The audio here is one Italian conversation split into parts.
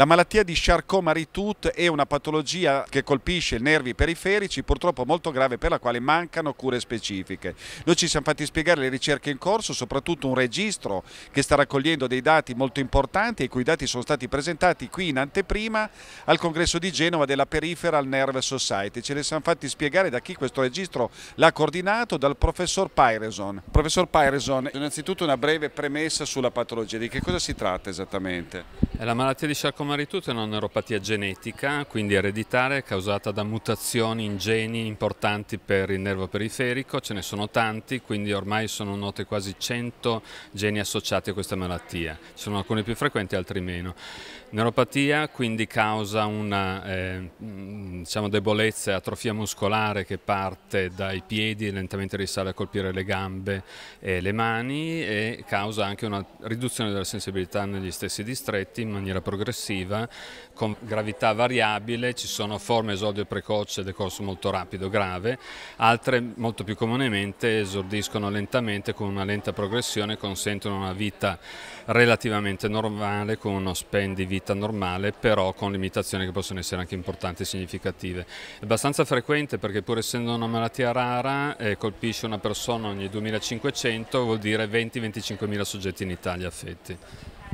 La malattia di Charcot-Marie-Tooth è una patologia che colpisce i nervi periferici, purtroppo molto grave, per la quale mancano cure specifiche. Noi ci siamo fatti spiegare le ricerche in corso, soprattutto un registro che sta raccogliendo dei dati molto importanti e i cui dati sono stati presentati qui in anteprima al congresso di Genova della Peripheral Nerve Society. Ce ne siamo fatti spiegare da chi questo registro l'ha coordinato, dal professor Pyreson. Professor Pyreson, innanzitutto una breve premessa sulla patologia, di che cosa si tratta esattamente? È la malattia di Charcot Marituzzi è una neuropatia genetica, quindi ereditaria, causata da mutazioni in geni importanti per il nervo periferico, ce ne sono tanti, quindi ormai sono note quasi 100 geni associati a questa malattia, ci sono alcuni più frequenti, altri meno. Neuropatia quindi causa una eh, diciamo debolezza e atrofia muscolare che parte dai piedi e lentamente risale a colpire le gambe e le mani e causa anche una riduzione della sensibilità negli stessi distretti in maniera progressiva progressiva con gravità variabile, ci sono forme esodio precoce, decorso molto rapido, grave, altre molto più comunemente esordiscono lentamente con una lenta progressione, consentono una vita relativamente normale, con uno spend di vita normale, però con limitazioni che possono essere anche importanti e significative. È abbastanza frequente perché pur essendo una malattia rara eh, colpisce una persona ogni 2500, vuol dire 20-25 mila soggetti in Italia affetti.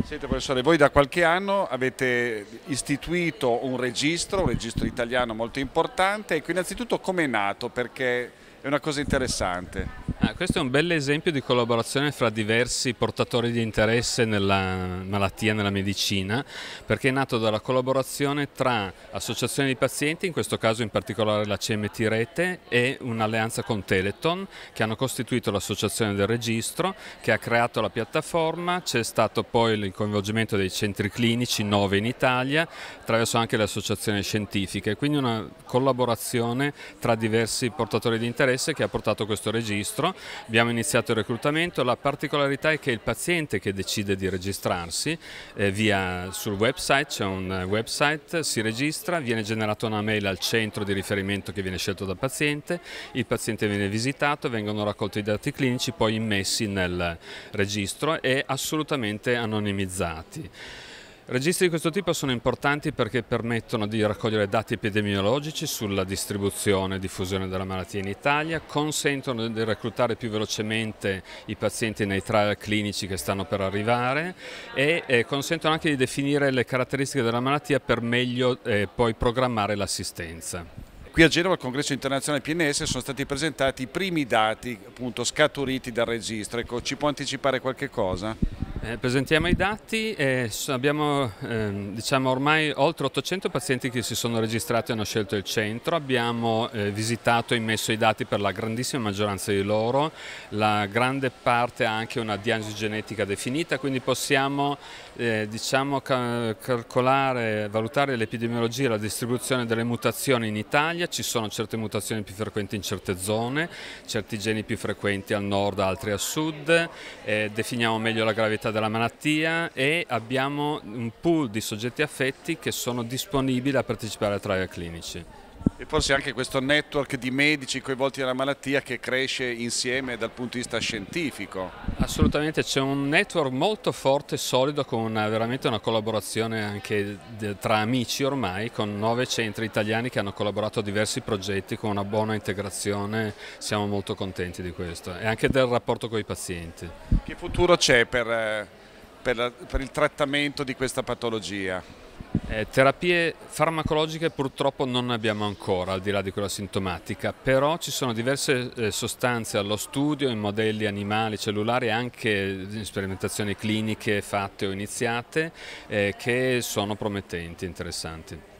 Senta professore, voi da qualche anno avete istituito un registro, un registro italiano molto importante, ecco innanzitutto come è nato? Perché è una cosa interessante. Ah, questo è un bel esempio di collaborazione fra diversi portatori di interesse nella malattia, nella medicina, perché è nato dalla collaborazione tra associazioni di pazienti, in questo caso in particolare la CMT Rete, e un'alleanza con Teleton, che hanno costituito l'associazione del registro, che ha creato la piattaforma, c'è stato poi il coinvolgimento dei centri clinici, 9 in Italia, attraverso anche le associazioni scientifiche, quindi una collaborazione tra diversi portatori di interesse Express che ha portato questo registro, abbiamo iniziato il reclutamento, la particolarità è che il paziente che decide di registrarsi eh, via sul website, c'è un eh, website, si registra, viene generata una mail al centro di riferimento che viene scelto dal paziente, il paziente viene visitato, vengono raccolti i dati clinici poi immessi nel registro e assolutamente anonimizzati. Registri di questo tipo sono importanti perché permettono di raccogliere dati epidemiologici sulla distribuzione e diffusione della malattia in Italia, consentono di reclutare più velocemente i pazienti nei trial clinici che stanno per arrivare e eh, consentono anche di definire le caratteristiche della malattia per meglio eh, poi programmare l'assistenza. Qui a Genova al congresso internazionale PNS sono stati presentati i primi dati appunto, scaturiti dal registro, ecco, ci può anticipare qualche cosa? Eh, presentiamo i dati, eh, abbiamo eh, diciamo ormai oltre 800 pazienti che si sono registrati e hanno scelto il centro, abbiamo eh, visitato e messo i dati per la grandissima maggioranza di loro, la grande parte ha anche una diagnosi genetica definita, quindi possiamo eh, diciamo, calcolare, valutare l'epidemiologia e la distribuzione delle mutazioni in Italia, ci sono certe mutazioni più frequenti in certe zone, certi geni più frequenti al nord, altri al sud, definiamo meglio la gravità durata della malattia e abbiamo un pool di soggetti affetti che sono disponibili a partecipare a trial clinici. E forse anche questo network di medici coinvolti nella malattia che cresce insieme dal punto di vista scientifico. Assolutamente, c'è un network molto forte e solido con eh, veramente una collaborazione anche tra amici ormai, con nove centri italiani che hanno collaborato a diversi progetti con una buona integrazione, siamo molto contenti di questo e anche del rapporto con i pazienti. Che futuro c'è per, eh, per, per il trattamento di questa patologia? Eh, terapie farmacologiche purtroppo non ne abbiamo ancora, al di là di quella sintomatica, però ci sono diverse eh, sostanze allo studio in modelli animali, cellulari anche in sperimentazioni cliniche fatte o iniziate eh, che sono promettenti, interessanti.